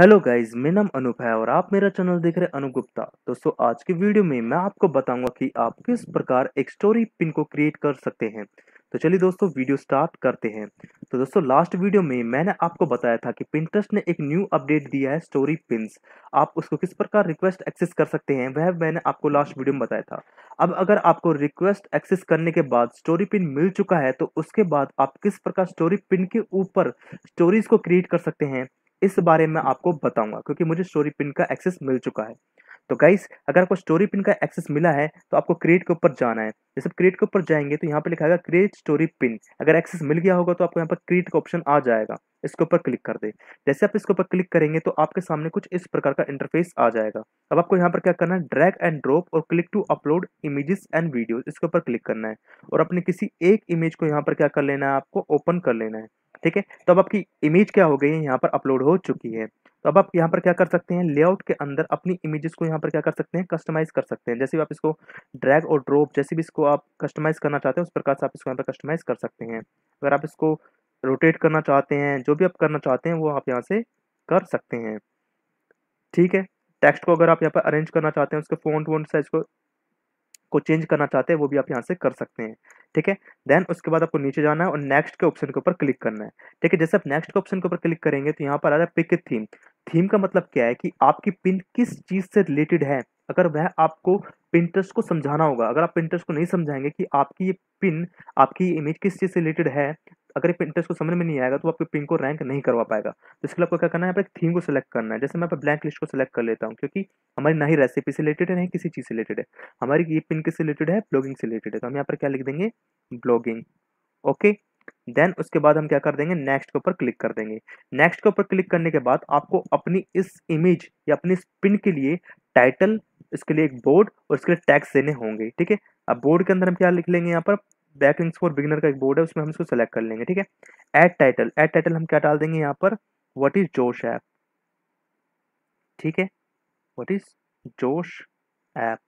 hello guys मेरा नाम अनुप है और आप मेरा चैनल देख रहे हैं अनुगुप्ता गुप्ता दोस्तों आज के वीडियो में मैं आपको बताऊंगा कि आप किस प्रकार एक स्टोरी पिन को क्रिएट कर सकते हैं तो चलिए दोस्तों वीडियो स्टार्ट करते हैं तो दोस्तों लास्ट वीडियो में मैंने आपको बताया था कि पिंटरेस्ट ने एक न्यू अपडेट दिया है स्टोरी पिन आप उसको किस प्रकार रिक्वेस्ट एक्सेस कर सकते हैं वह मैंने आपको लास्ट वीडियो में बताया था अब अगर आपको रिक्वेस्ट एक्सेस करने के बाद स्टोरी पिन मिल चुका है तो उसके बाद आप किस प्रकार स्टोरी पिन के ऊपर स्टोरीज को क्रिएट कर सकते हैं इस बारे में आपको बताऊंगा क्योंकि मुझे स्टोरी पिन का एक्सेस मिल चुका है तो गाइस अगर आपको स्टोरी पिन का एक्सेस मिला है तो आपको क्रिएट के ऊपर जाना है जैसे क्रिएट के ऊपर जाएंगे तो यहाँ पे लिखा है क्रिएट स्टोरी पिन अगर एक्सेस मिल गया होगा तो आपको यहाँ पर क्रिएट का ऑप्शन आ जाएगा इसके ऊपर क्लिक कर दे जैसे आप इसके ऊपर क्लिक करेंगे तो आपके सामने कुछ इस प्रकार का इंटरफेस आ जाएगा अब आपको यहाँ पर क्या करना है ड्रैग एंड ड्रॉप और click to upload images and videos इसके ऊपर क्लिक करना है और अपने किसी एक इमेज को यहाँ पर क्या कर लेना है आपको ओपन कर लेना है ठीक है तो अब आपकी इमेज क्या हो गई है यहाँ पर अपलोड हो चुकी है तो अब आप यहाँ पर क्या कर सकते हैं लेआउट के अंदर अपनी इमेजेस को यहाँ पर क्या कर सकते हैं कस्टमाइज कर सकते हैं जैसे भी आप इसको ड्रैग और ड्रॉप जैसे भी इसको आप कस्टमाइज करना चाहते हैं उस प्रकार से आप इसको यहाँ पर कस्टमाइज कर सकते हैं अगर आप इसको रोटेट करना चाहते हैं जो भी आप करना चाहते हैं वो आप यहाँ से कर सकते हैं ठीक है टेक्स्ट को अगर आप यहाँ पर अरेंज करना चाहते हैं उसके फोन वोन साइज को को चेंज करना चाहते हैं वो भी आप यहाँ से कर सकते हैं ठीक है देन उसके बाद आपको नीचे जाना है और नेक्स्ट के ऑप्शन के ऊपर क्लिक करना है ठीक है जैसे आप नेक्स्ट के ऑप्शन के ऊपर क्लिक करेंगे तो यहाँ पर आ रहा है पिक थीम थीम का मतलब क्या है कि आपकी पिन किस चीज़ से रिलेटेड है अगर वह आपको पिंटर्स को समझाना होगा अगर आप पिंटर्स को नहीं समझाएंगे कि आपकी ये पिन आपकी इमेज किस चीज़ से रिलेटेड है अगर ये इंटरेस्ट को समझ में नहीं आएगा तो आपके पिन को रैंक नहीं करवा पाएगा तो इसके लिए आपको क्या करना है यहाँ पर थीम को सिलेक्ट करना है जैसे मैं यहाँ पर ब्लैंक लिस्ट को सिलेक्ट कर लेता हूँ क्योंकि हमारी ना ही रेसिपी से रिलेटेड है ना ही किसी चीज़ से रिलेटेड है हमारी ये पिन किस रिलेटेड है ब्लॉगिंग से रिलेटेड है तो हम यहाँ पर क्या लिख देंगे ब्लॉगिंग ओके देन उसके बाद हम क्या कर देंगे नेक्स्ट के ऊपर क्लिक कर देंगे नेक्स्ट के ऊपर क्लिक करने के बाद आपको अपनी इस इमेज या अपनी इस पिन के लिए टाइटल इसके लिए एक बोर्ड और इसके लिए टैक्स देने होंगे ठीक है अब बोर्ड के अंदर हम क्या लिख लेंगे यहाँ पर बैक लिंक्स फॉर बिगिनर का एक बोर्ड है उसमें हम इसको सेलेक्ट कर लेंगे ठीक है एड टाइटल एड टाइटल हम क्या डाल देंगे यहाँ पर वट इज जोश ऐप ठीक है वट इज जोश ऐप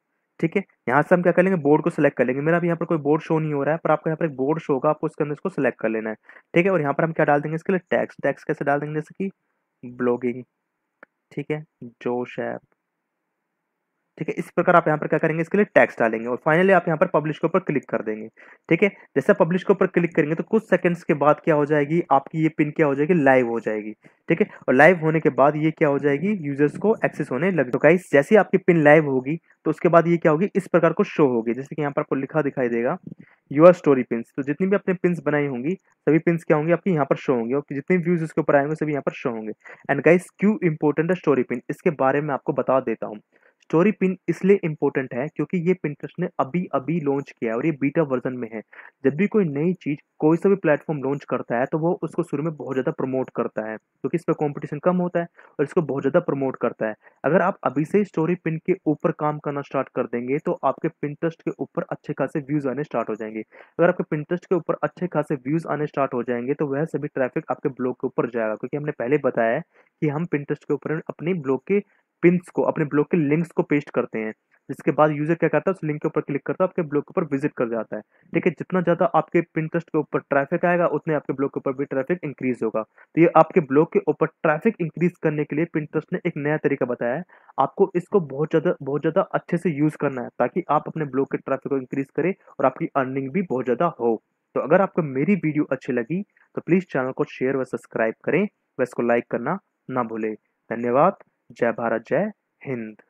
ठीक है यहाँ से हम क्या कर लेंगे बोर्ड को सिलेक्ट कर लेंगे मेरा भी यहाँ पर कोई बोर्ड शो नहीं हो रहा है पर आपको यहाँ पर एक बोर्ड शो होगा आपको उसके अंदर इसको सिलेक्ट कर लेना है ठीक है और यहाँ पर हम क्या डाल देंगे इसके लिए टैक्स टैक्स कैसे डाल देंगे जैसे कि ब्लॉगिंग ठीक है जोश ऐप ठीक है इस प्रकार आप यहाँ पर क्या करेंगे इसके लिए टैक्स डालेंगे और फाइनली आप यहाँ पर पब्लिश के ऊपर क्लिक कर देंगे ठीक है जैसे पब्लिश के ऊपर क्लिक करेंगे तो कुछ सेकंड्स के बाद क्या हो जाएगी आपकी ये पिन क्या हो जाएगी लाइव हो जाएगी ठीक है और लाइव होने के बाद ये क्या हो जाएगी यूजर्स को एक्सेस होने लग तो गाइस जैसे आपकी पिन लाइव होगी तो उसके बाद ये क्या होगी इस प्रकार को शो होगी जैसे कि यहाँ पर आपको लिखा दिखाई देगा यूआर स्टोरी पिन तो जितनी भी आपने पिन बनाई होंगी सभी पिन क्या होंगे आपकी यहाँ पर शो होंगे और जितने व्यूज इसके ऊपर आएंगे सभी यहाँ पर शो होंगे एंड गाइस क्यू इंपॉर्टेंट है स्टोरी पिन इसके बारे में आपको बता देता हूँ स्टोरी पिन इसलिए इंपॉर्टेंट है क्योंकि ये पिंटरेस्ट ने अभी अभी लॉन्च किया है और ये बीटा वर्जन में है जब भी कोई नई चीज़ कोई सा भी प्लेटफॉर्म लॉन्च करता है तो वो उसको शुरू में बहुत ज़्यादा प्रमोट करता है क्योंकि तो इस पर कॉम्पिटिशन कम होता है और इसको बहुत ज़्यादा प्रमोट करता है अगर आप अभी से स्टोरी पिन के ऊपर काम करना स्टार्ट कर देंगे तो आपके पिंटरेस्ट के ऊपर अच्छे खासे व्यूज़ आने स्टार्ट हो जाएंगे अगर आपके पिंटरेस्ट के ऊपर अच्छे खासे व्यूज़ आने स्टार्ट हो जाएंगे तो वह सभी ट्रैफिक आपके ब्लॉग के ऊपर जाएगा क्योंकि हमने पहले बताया कि हम पिंटरेस्ट के ऊपर अपने ब्लॉग के पिंस को अपने ब्लॉग के लिंक्स को पेस्ट करते हैं जिसके बाद यूजर क्या करता है उस लिंक के ऊपर क्लिक करता है आपके ब्लॉग के ऊपर विजिट कर जाता है ठीक है जितना ज़्यादा आपके पिंटरेस्ट के ऊपर ट्रैफिक आएगा उतने आपके ब्लॉग के ऊपर भी ट्रैफिक इंक्रीज होगा तो ये आपके ब्लॉग के ऊपर ट्रैफिक इंक्रीज करने के लिए पिंटरेस्ट ने एक नया तरीका बताया है आपको इसको बहुत ज़्यादा बहुत ज़्यादा अच्छे से यूज़ करना है ताकि आप अपने ब्लॉग के ट्रैफिक को इंक्रीज करें और आपकी अर्निंग भी बहुत ज़्यादा हो तो अगर आपको मेरी वीडियो अच्छी लगी तो प्लीज़ चैनल को शेयर व सब्सक्राइब करें व इसको लाइक करना ना भूलें धन्यवाद जय भारत जय हिंद